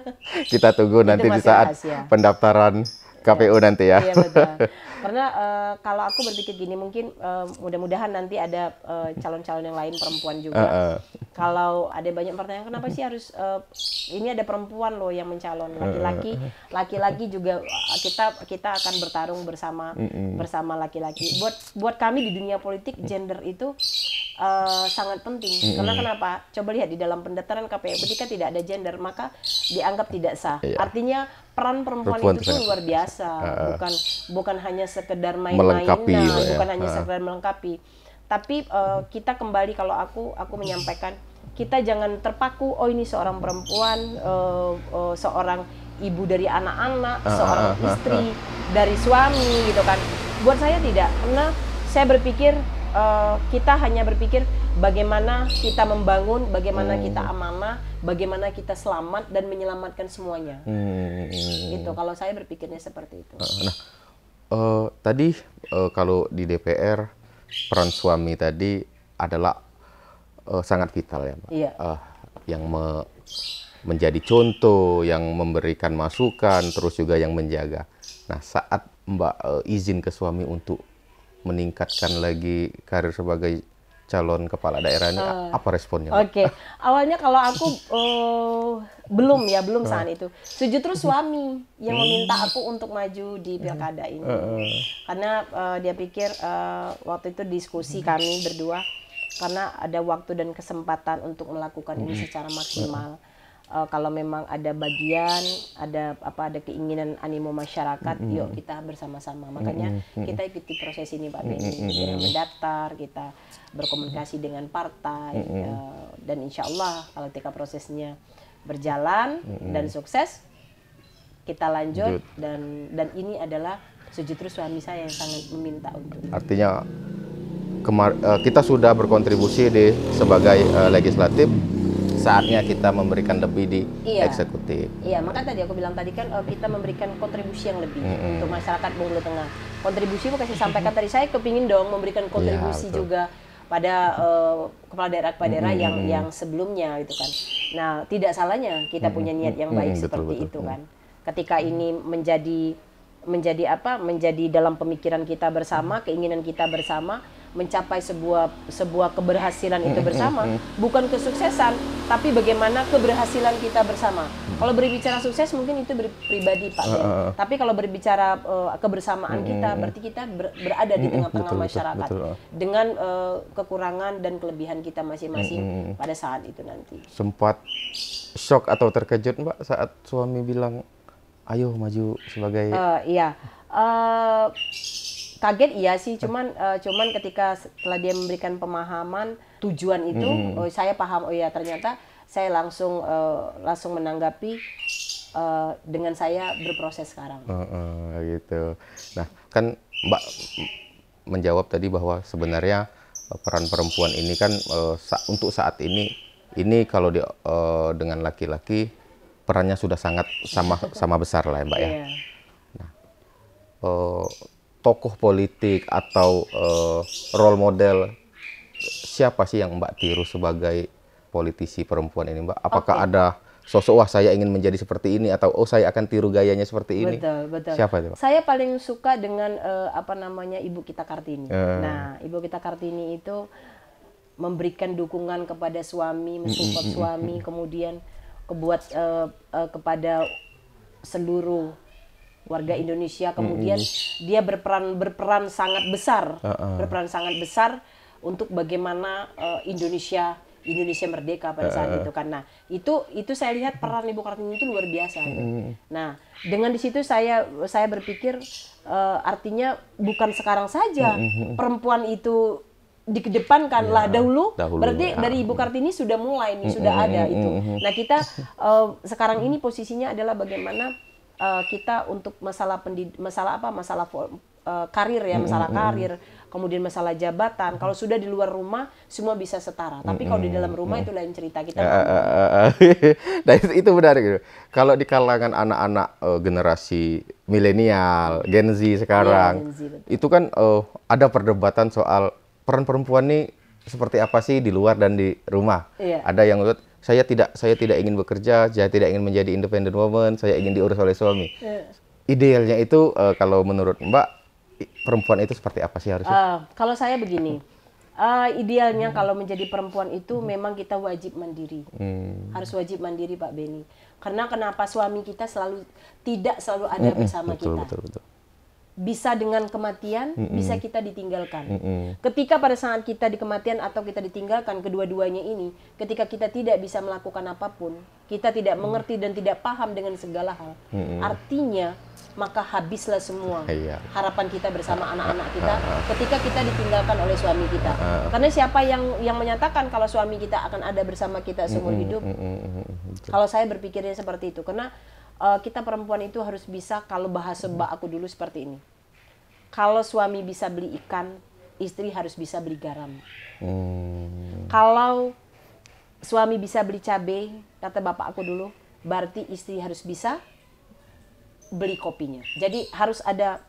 [laughs] Kita tunggu nanti di saat rahasia. pendaftaran iya. KPU nanti ya. Iya betul. [laughs] Karena uh, kalau aku berpikir gini mungkin uh, mudah-mudahan nanti ada calon eh, calon-calon yang lain perempuan juga. Uh, uh. Kalau ada banyak pertanyaan kenapa sih harus uh, ini ada perempuan loh yang mencalon laki-laki, laki-laki juga kita kita akan bertarung bersama mm -mm. bersama laki-laki. Buat buat kami di dunia politik gender itu Eh, sangat penting. Mm-hmm. Karena kenapa? Coba lihat di dalam pendaftaran KPU ketika tidak ada gender maka dianggap tidak sah. Iya. Artinya peran perempuan, perempuan itu tuh luar biasa, uh, bukan bukan hanya sekedar main main nah, ya. bukan hanya ah. sekedar melengkapi. Tapi uh, kita kembali kalau aku aku menyampaikan kita jangan terpaku oh ini seorang perempuan, uh, uh, seorang ibu dari anak-anak, uh, seorang uh, istri uh, uh. dari suami gitu kan. Buat saya tidak, karena saya berpikir uh, kita hanya berpikir bagaimana kita membangun, bagaimana hmm. kita amanah, bagaimana kita selamat dan menyelamatkan semuanya. Hmm. Gitu. Kalau saya berpikirnya seperti itu. Nah, uh, tadi uh, kalau di DPR peran suami tadi adalah uh, sangat vital ya, Pak. Iya. Uh, yang me menjadi contoh, yang memberikan masukan, terus juga yang menjaga. Nah, saat Mbak uh, izin ke suami untuk meningkatkan lagi karir sebagai calon kepala daerah ini uh, apa responnya? Oke, okay. awalnya kalau aku uh, belum ya belum eh. saat itu. Sejujurnya terus suami yang meminta aku untuk maju di pilkada ini, karena uh, dia pikir uh, waktu itu diskusi kami berdua karena ada waktu dan kesempatan untuk melakukan ini secara maksimal. Uh uh, kalau memang ada bagian ada apa ada keinginan animo masyarakat mm -hmm. yuk kita bersama-sama makanya mm -hmm. kita ikuti proses ini Pak Beni mm -hmm. kita mendaftar kita berkomunikasi dengan partai mm -hmm. uh, dan insya Allah kalau tika prosesnya berjalan mm -hmm. dan sukses kita lanjut Good. dan dan ini adalah sejujurnya suami saya yang sangat meminta untuk artinya eh, kita sudah berkontribusi di sebagai uh, legislatif saatnya kita memberikan lebih di iya. eksekutif. Iya, maka tadi aku bilang tadi kan eh, kita memberikan kontribusi yang lebih mm -hmm. untuk masyarakat Bungulu Tengah. Kontribusi mau kasih sampaikan tadi saya kepingin dong memberikan kontribusi ya, juga pada uh, kepala daerah kepala daerah mm -hmm. yang yang sebelumnya gitu kan. Nah, tidak salahnya kita punya niat yang baik mm -hmm. seperti betul, betul. itu mm. kan. Ketika ini menjadi menjadi apa? menjadi dalam pemikiran kita bersama, mm. keinginan kita bersama mencapai sebuah sebuah keberhasilan itu bersama bukan kesuksesan tapi bagaimana keberhasilan kita bersama kalau berbicara sukses mungkin itu pribadi pak ya. Uh, tapi kalau berbicara uh, kebersamaan kita berarti kita ber, berada di tengah-tengah masyarakat betul, betul. dengan uh, kekurangan dan kelebihan kita masing-masing pada saat itu nanti sempat shock atau terkejut mbak saat suami bilang ayo maju sebagai uh, iya uh, kaget iya sih cuman uh, cuman ketika setelah dia memberikan pemahaman tujuan itu hmm. oh, saya paham oh ya ternyata saya langsung uh, langsung menanggapi uh, dengan saya berproses sekarang uh, uh, gitu nah kan mbak menjawab tadi bahwa sebenarnya peran perempuan ini kan uh, sa untuk saat ini ini kalau di, uh, dengan laki-laki perannya sudah sangat sama sama besar lah ya mbak yeah. ya uh, tokoh politik atau uh, role model siapa sih yang Mbak tiru sebagai politisi perempuan ini Mbak? Apakah okay. ada sosok wah saya ingin menjadi seperti ini atau oh saya akan tiru gayanya seperti ini. Betul, betul. Siapa itu? Saya paling suka dengan uh, apa namanya Ibu Kita Kartini. Hmm. Nah, Ibu Kita Kartini itu memberikan dukungan kepada suami, mensupport suami, kemudian kebuat uh, uh, kepada seluruh warga Indonesia kemudian mm-hmm. dia berperan berperan sangat besar uh-uh. berperan sangat besar untuk bagaimana uh, Indonesia Indonesia merdeka pada saat uh. itu karena itu itu saya lihat peran Ibu Kartini itu luar biasa. Hmm. Nah, dengan di situ saya saya berpikir uh, artinya bukan sekarang saja hmm. perempuan itu lah ya, dahulu, dahulu berarti ya. dari Ibu mm. Kartini sudah mulai nih hmm. sudah ada itu. Nah, kita uh, sekarang ini posisinya adalah bagaimana uh, kita untuk masalah pendid masalah apa masalah uh, karir ya masalah mm -hmm. karir kemudian masalah jabatan kalau sudah di luar rumah semua bisa setara tapi mm -hmm. kalau di dalam rumah mm -hmm. itu lain cerita kita uh, [laughs] nah, itu, benar gitu kalau di kalangan anak-anak uh, generasi milenial Gen Z sekarang yeah, Gen Z, itu kan uh, ada perdebatan soal peran perempuan nih seperti apa sih di luar dan di rumah yeah. ada yang menurut saya tidak saya tidak ingin bekerja, saya tidak ingin menjadi independent woman, saya ingin diurus oleh suami. Yeah. Idealnya itu uh, kalau menurut Mbak perempuan itu seperti apa sih harusnya? Uh, kalau saya begini, uh, idealnya hmm. kalau menjadi perempuan itu hmm. memang kita wajib mandiri, hmm. harus wajib mandiri Pak Beni. Karena kenapa suami kita selalu tidak selalu ada hmm. bersama betul, kita. Betul, betul bisa dengan kematian, mm -mm. bisa kita ditinggalkan. Mm -mm. Ketika pada saat kita di kematian atau kita ditinggalkan kedua-duanya ini, ketika kita tidak bisa melakukan apapun, kita tidak mengerti dan tidak paham dengan segala hal. Mm -mm. Artinya, maka habislah semua iya. harapan kita bersama ah, anak-anak kita ah, ah. ketika kita ditinggalkan oleh suami kita. Karena siapa yang yang menyatakan kalau suami kita akan ada bersama kita seumur hidup? Kalau saya berpikirnya seperti itu, karena uh, kita perempuan itu harus bisa kalau bahasa mbak aku dulu seperti ini. Kalau suami bisa beli ikan, istri harus bisa beli garam. Hmm. Kalau suami bisa beli cabai, kata bapak aku dulu, berarti istri harus bisa beli kopinya. Jadi harus ada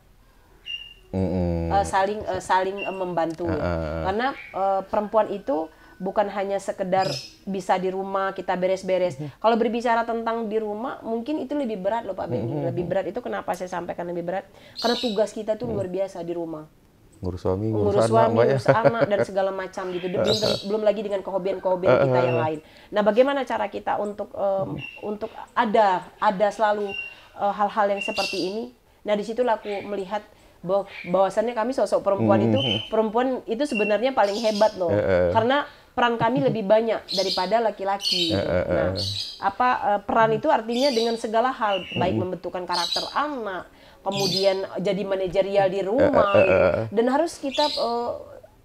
mm -hmm. uh, saling uh, saling uh, membantu uh, uh, karena uh, perempuan itu bukan hanya sekedar bisa di rumah kita beres-beres. Mhm. Kalau berbicara tentang di rumah, mungkin itu lebih berat loh Pak Benny. Mhm. Lebih berat itu kenapa saya sampaikan lebih berat? Karena tugas kita tuh luar mhm. biasa di rumah. Ngurus suami, ngurus, ngurus suami, anak, ya. ngurus anak dan segala macam gitu. Belum, belum lagi dengan kehobian-kehobian eh, kita eh, yang eh. lain. Nah, bagaimana cara kita untuk um, untuk ada ada selalu hal-hal uh, yang seperti ini? Nah, disitulah aku melihat bahwa bahwasannya kami sosok perempuan mm -hmm. itu perempuan itu sebenarnya paling hebat loh. Yeah. Karena peran kami lebih banyak daripada laki-laki. uh. Nah, apa peran itu artinya dengan segala hal baik membentukkan karakter anak, kemudian jadi manajerial di rumah uh. dan harus kita uh,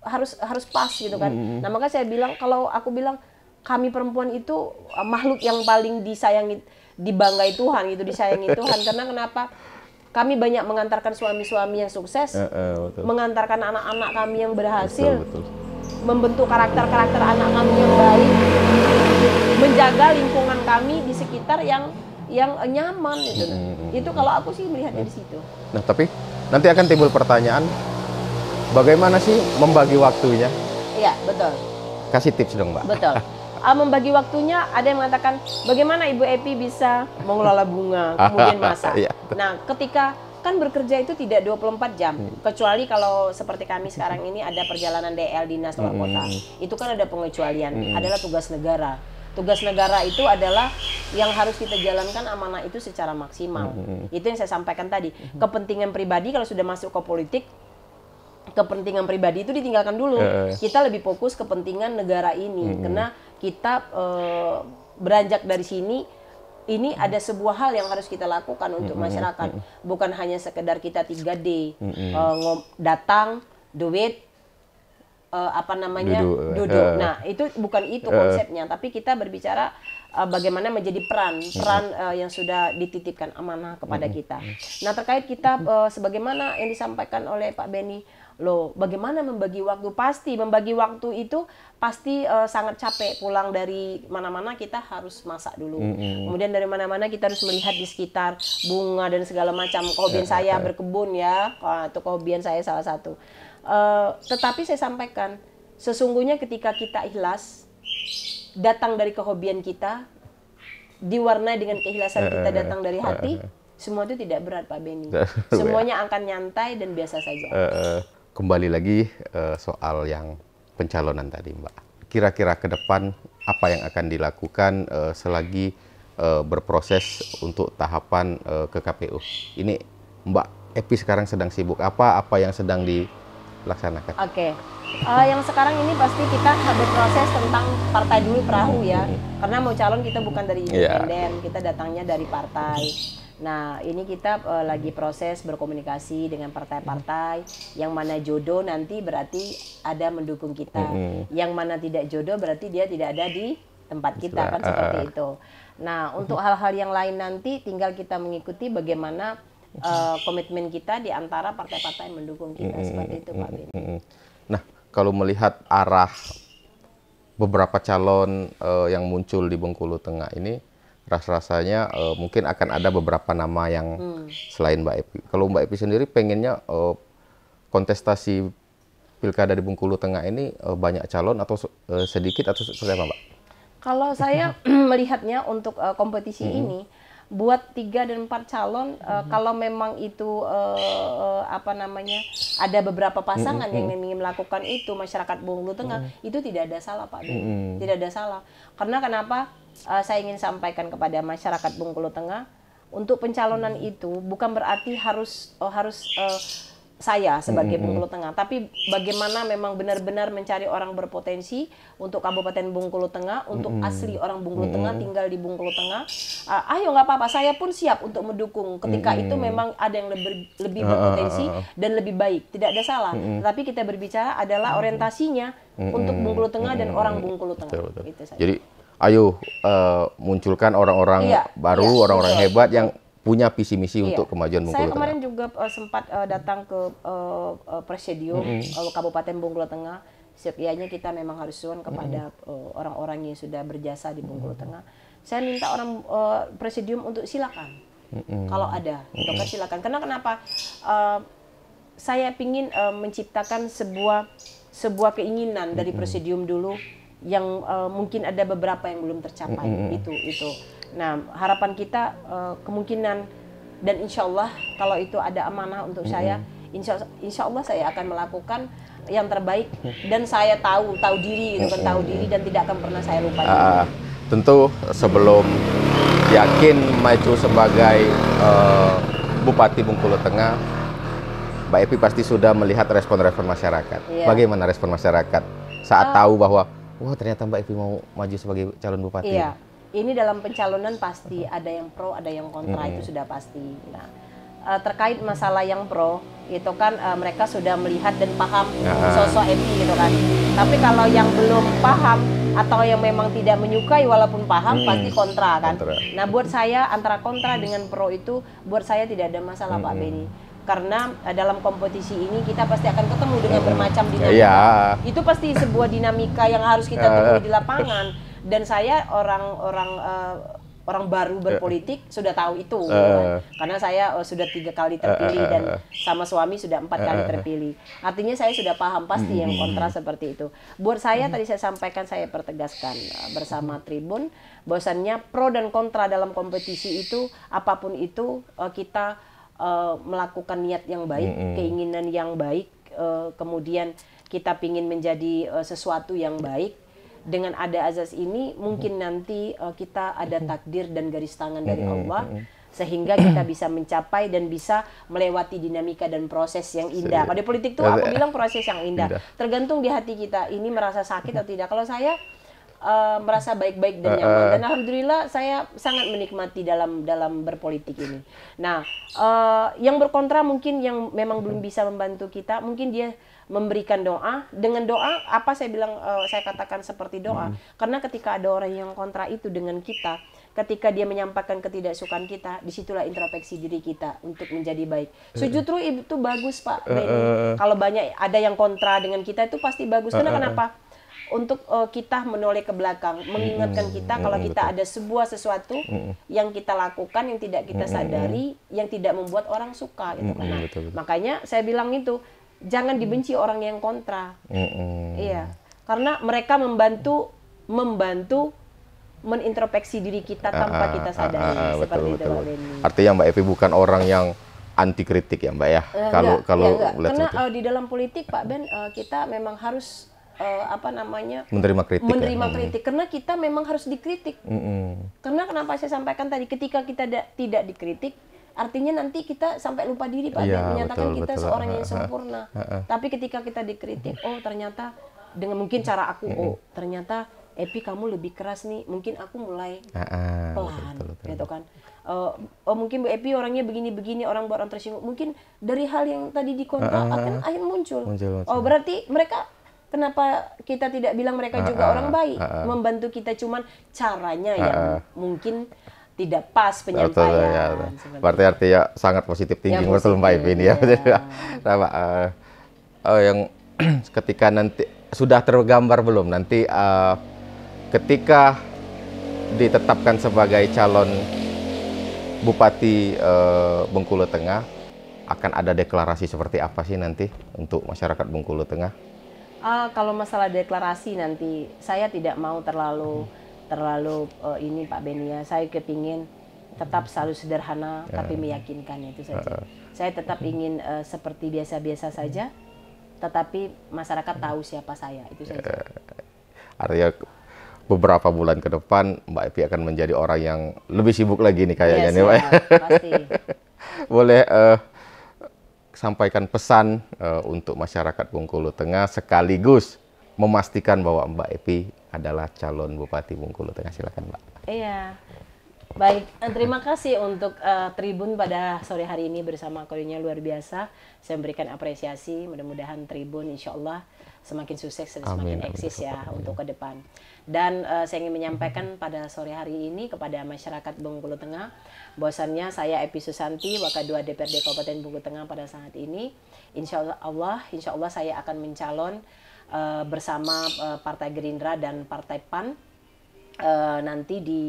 harus harus pas gitu kan. Mm-hmm. Nah, maka saya bilang kalau aku bilang kami perempuan itu uh, makhluk yang paling disayangi dibanggai Tuhan gitu, disayangi [laughs] Tuhan karena kenapa? kami banyak mengantarkan suami-suami yang sukses, uh, uh, mengantarkan anak-anak kami yang berhasil, betul, betul membentuk karakter-karakter anak kami yang baik, menjaga lingkungan kami di sekitar yang yang nyaman gitu. Hmm. Itu kalau aku sih melihat dari situ. Nah, tapi nanti akan timbul pertanyaan bagaimana sih membagi waktunya? Iya, betul. Kasih tips dong, Mbak. Betul. Uh, [laughs] membagi waktunya ada yang mengatakan bagaimana Ibu Epi bisa mengelola bunga [laughs] kemudian masak. Iya, nah, ketika kan bekerja itu tidak 24 jam hmm. kecuali kalau seperti kami sekarang ini ada perjalanan DL dinas luar hmm. kota itu kan ada pengecualian hmm. adalah tugas negara tugas negara itu adalah yang harus kita jalankan amanah itu secara maksimal hmm. itu yang saya sampaikan tadi hmm. kepentingan pribadi kalau sudah masuk ke politik kepentingan pribadi itu ditinggalkan dulu uh. kita lebih fokus kepentingan negara ini hmm. karena kita uh, beranjak dari sini ini ada sebuah hal yang harus kita lakukan untuk masyarakat bukan hanya sekedar kita 3D uh, eh, datang duit uh, apa namanya duduk, eh. duduk. nah itu bukan itu konsepnya tapi kita berbicara uh, bagaimana menjadi peran peran uh, yang sudah dititipkan amanah kepada kita. Nah terkait kita uh, sebagaimana yang disampaikan oleh Pak Beni lo, bagaimana membagi waktu pasti membagi waktu itu pasti uh, sangat capek pulang dari mana-mana kita harus masak dulu mm -hmm. kemudian dari mana-mana kita harus melihat di sekitar bunga dan segala macam hobian yeah, saya okay. Ya. berkebun ya atau hobian saya salah satu uh, tetapi saya sampaikan sesungguhnya ketika kita ikhlas datang dari kehobian kita, diwarnai dengan keikhlasan kita eh, eh, datang dari eh, hati, semua itu tidak berat Pak Beni. [laughs] Iya. Semuanya akan nyantai dan biasa saja. Kembali lagi soal yang pencalonan tadi Mbak. Kira-kira ke depan apa yang akan dilakukan selagi berproses untuk tahapan ke KPU? Ini Mbak Epi sekarang sedang sibuk apa? Apa yang sedang di laksanakan. Oke. Okay. Uh, eh, yang sekarang ini pasti kita proses tentang partai dulu perahu ya, mm-hmm. karena mau calon kita bukan dari iya. independen, kita datangnya dari partai. Nah, ini kita uh, lagi proses berkomunikasi dengan partai-partai yang mana jodoh nanti berarti ada mendukung kita. Mm -hmm. Yang mana tidak jodoh berarti dia tidak ada di tempat kita Setelah, iya. kan uh, seperti itu. Nah, untuk hal-hal yang lain nanti tinggal kita mengikuti bagaimana Eh, komitmen kita di antara partai-partai yang mendukung kita mm -hmm. seperti itu Pak Bin. Mm -hmm. Nah, kalau melihat arah beberapa calon uh, yang muncul di Bengkulu Tengah ini ras-rasanya uh, mungkin akan ada beberapa nama yang hmm. selain Mbak Epi. Kalau Mbak Epi sendiri pengennya uh, kontestasi pilkada di Bengkulu Tengah ini uh, banyak calon atau uh, sedikit atau seperti apa, Mbak? Kalau saya [clears throat] melihatnya untuk uh, kompetisi hmm. ini buat tiga dan empat calon mm-hmm. uh, kalau memang itu uh, uh, apa namanya ada beberapa pasangan mm-hmm. yang ingin melakukan itu masyarakat Bungkulu Tengah mm-hmm. itu tidak ada salah Pak Mm-hmm. Tidak ada salah. Karena kenapa uh, saya ingin sampaikan kepada masyarakat Bungkulu Tengah untuk pencalonan mm-hmm. itu bukan berarti harus uh, harus uh, saya sebagai Bengkulu Tengah, tapi bagaimana memang benar-benar mencari orang berpotensi untuk Kabupaten Bengkulu Tengah, untuk asli orang Bengkulu Tengah tinggal di Bengkulu Tengah. Uh, ayo nggak apa-apa, saya pun siap untuk mendukung ketika itu memang ada yang lebih lebih ah, ah, berpotensi dan lebih baik, tidak ada salah. Mm Tapi kita berbicara adalah orientasinya untuk Bengkulu Tengah dan orang Bengkulu Tengah. Betul, betul. Itu saja. Jadi ayo uh, munculkan orang-orang iya, baru, iya, orang-orang iya, orang -orang hebat yang punya visi misi iya. untuk kemajuan Bengkulu Saya kemarin juga uh, sempat uh, datang ke uh, uh, presidium mm -hmm. uh, Kabupaten Bengkulu Tengah. Setidaknya kita memang harus suan kepada orang-orang uh, yang sudah berjasa di Bengkulu Tengah. Saya minta orang uh, presidium untuk silakan. Mm -hmm. Kalau ada, mm -hmm. silakan. Karena kenapa? Uh, saya ingin uh, menciptakan sebuah sebuah keinginan mm -hmm. dari presidium dulu yang uh, mungkin ada beberapa yang belum tercapai. Mm -hmm. Itu itu. Nah, harapan kita uh, kemungkinan dan insya Allah kalau itu ada amanah untuk mm -hmm. saya, insya, insya Allah saya akan melakukan yang terbaik dan saya tahu tahu diri gitu -hmm. tahu diri dan tidak akan pernah saya lupa. Uh, ah, ah. tentu sebelum yakin maju sebagai uh, Bupati Bengkulu Tengah, Mbak Epi pasti sudah melihat respon-respon masyarakat. Yeah. Bagaimana respon masyarakat saat uh, tahu bahwa wah ternyata Mbak Epi mau maju sebagai calon bupati. Yeah ini dalam pencalonan pasti ada yang pro, ada yang kontra hmm. itu sudah pasti. Nah, eh, terkait masalah yang pro itu kan eh, mereka sudah melihat dan paham ah. sosok MI gitu kan. Tapi kalau yang belum paham atau yang memang tidak menyukai walaupun paham hmm. pasti kontra kan. Kontra. Nah, buat saya antara kontra dengan pro itu buat saya tidak ada masalah hmm. Pak Beni karena eh, dalam kompetisi ini kita pasti akan ketemu dengan bermacam iya. dinamika. Ya. Itu pasti sebuah dinamika yang harus kita temui di lapangan dan saya orang-orang uh, eh, orang baru eh, eh. berpolitik uh, sudah tahu itu uh, kan? karena saya uh, sudah tiga kali terpilih uh, dan sama suami sudah empat uh, kali terpilih artinya saya sudah paham pasti uh, yang uh, seperti itu buat saya tadi saya sampaikan saya pertegaskan bersama Tribun bahwasannya pro dan kontra dalam kompetisi itu apapun itu kita melakukan niat yang baik keinginan yang baik kemudian kita ingin menjadi sesuatu yang baik dengan ada azas ini mungkin nanti uh, kita ada takdir dan garis tangan dari Allah sehingga kita bisa mencapai dan bisa melewati dinamika dan proses yang indah. Pada politik itu aku eh, bilang proses yang indah. Tergantung di hati kita ini merasa sakit atau tidak. Kalau saya uh, merasa baik-baik dan nyaman dan alhamdulillah saya sangat menikmati dalam dalam berpolitik ini. Nah, uh, yang berkontra mungkin yang memang belum bisa membantu kita, mungkin dia memberikan doa dengan doa apa saya bilang uh, saya katakan seperti doa hmm. karena ketika ada orang yang kontra itu dengan kita ketika dia menyampaikan ketidaksukaan kita, disitulah introspeksi diri kita untuk menjadi baik. Eh. Sujud ruh itu bagus Pak Uh, uh, Kalau banyak ada yang kontra dengan kita itu pasti bagus. Karena uh, uh, kenapa? Untuk uh, kita menoleh ke belakang, mengingatkan kita kalau kita ada sebuah sesuatu yang kita lakukan yang tidak kita sadari, yang tidak membuat orang suka gitu kan. Nah, makanya saya bilang itu, jangan dibenci orang yang kontra. Hmm. Iya, karena mereka membantu membantu menintrospeksi diri kita ah, tanpa ah, kita ah, sadari ah, ah, seperti betul, itu betul. Artinya Mbak Evi bukan orang yang anti kritik ya Mbak ya. Eh, kalau kalau ya, karena uh, di dalam politik Pak Ben uh, kita memang harus uh, apa namanya menerima kritik ya? menerima ya? kritik hmm. karena kita memang harus dikritik hmm. karena kenapa saya sampaikan tadi ketika kita da- tidak dikritik artinya nanti kita sampai lupa diri pak ya, menyatakan betul, kita betul. seorang yang sempurna tapi ketika kita dikritik oh ternyata dengan mungkin cara aku oh ternyata Epi kamu lebih keras nih mungkin aku mulai pelan gitu kan uh, oh mungkin Bu Epi orangnya begini-begini orang buat orang tersinggung mungkin dari hal yang tadi dikontrol akan akhir muncul. muncul, muncul oh berarti mereka kenapa kita tidak bilang mereka juga orang baik membantu kita cuman caranya yang mungkin tidak pas penyampaian. Betul, ya. Berarti artinya sangat positif tinggi ya, betul Mbak ini ya. ya. nah, Pak, uh, uh, yang [clears throat] ketika nanti sudah tergambar belum nanti uh, ketika ditetapkan sebagai calon Bupati uh, Bengkulu Tengah akan ada deklarasi seperti apa sih nanti untuk masyarakat Bengkulu Tengah? Uh, kalau masalah deklarasi nanti saya tidak mau terlalu hmm terlalu uh, ini Pak Beni ya. Saya kepingin tetap selalu sederhana ya. tapi meyakinkan itu saja. Uh. Saya tetap ingin uh, seperti biasa-biasa saja, tetapi masyarakat tahu siapa saya itu saja. Uh. Artinya beberapa bulan ke depan Mbak Epi akan menjadi orang yang lebih sibuk lagi nih kayaknya yes, iya, nih Pak. Ya, pasti. [laughs] Boleh uh, sampaikan pesan uh, untuk masyarakat Bungkulu Tengah sekaligus memastikan bahwa Mbak Epi adalah calon Bupati Bengkulu Tengah. Silakan Mbak. Iya. Baik, eh, terima kasih untuk uh, Tribun pada sore hari ini bersama kalinya luar biasa. Saya memberikan apresiasi, mudah-mudahan Tribun insya Allah semakin sukses dan semakin amin, eksis amin. ya amin. untuk ke depan. Dan uh, saya ingin menyampaikan pada sore hari ini kepada masyarakat Bengkulu Tengah, bahwasannya saya Epi Susanti, Wakadua DPRD Kabupaten Bengkulu Tengah pada saat ini, insya Allah, insya Allah saya akan mencalon uh, bersama uh, Partai Gerindra dan Partai PAN uh, nanti di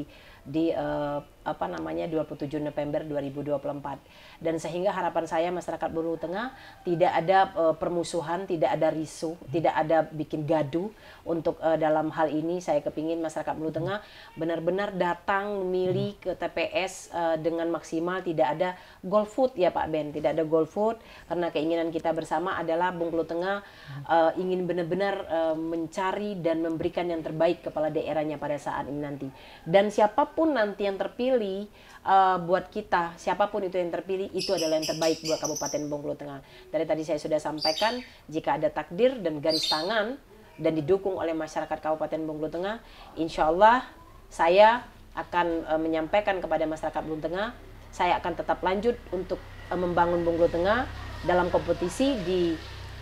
di uh, apa namanya 27 November 2024 dan sehingga harapan saya masyarakat Bulu Tengah tidak ada uh, permusuhan, tidak ada risu, tidak ada bikin gaduh untuk uh, dalam hal ini saya kepingin masyarakat Bulu Tengah benar-benar datang memilih ke TPS uh, eh, dengan maksimal tidak ada golput ya Pak Ben, tidak ada golput karena keinginan kita bersama adalah Bulu Tengah uh, ingin benar-benar uh, mencari dan memberikan yang terbaik kepala daerahnya pada saat ini nanti dan siapapun nanti yang terpilih terpilih uh, buat kita siapapun itu yang terpilih itu adalah yang terbaik buat Kabupaten Bengkulu Tengah. Dari tadi saya sudah sampaikan jika ada takdir dan garis tangan dan didukung oleh masyarakat Kabupaten Bengkulu Tengah, insya Allah saya akan uh, menyampaikan kepada masyarakat Bengkulu Tengah, saya akan tetap lanjut untuk uh, membangun Bengkulu Tengah dalam kompetisi di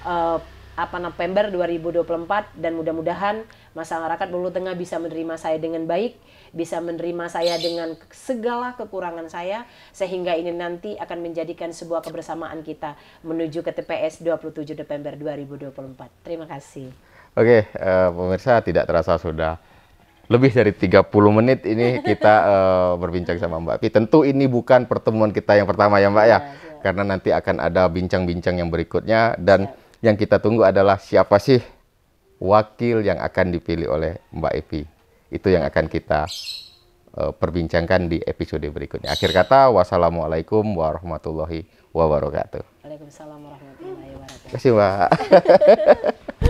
uh, apa November 2024 dan mudah-mudahan masyarakat Bulu Tengah bisa menerima saya dengan baik, bisa menerima saya dengan segala kekurangan saya, sehingga ini nanti akan menjadikan sebuah kebersamaan kita menuju ke TPS 27 Desember 2024. Terima kasih. Oke, uh, pemirsa tidak terasa sudah lebih dari 30 menit ini [laughs] kita uh, berbincang sama Mbak Pi. Tentu ini bukan pertemuan kita yang pertama ya Mbak ya, ya. karena nanti akan ada bincang-bincang yang berikutnya dan ya. yang kita tunggu adalah siapa sih wakil yang akan dipilih oleh Mbak Evi. Itu yang akan kita uh, perbincangkan di episode berikutnya. Akhir kata, wassalamualaikum warahmatullahi wabarakatuh. Waalaikumsalam warahmatullahi wabarakatuh. Terima kasih Mbak. [laughs]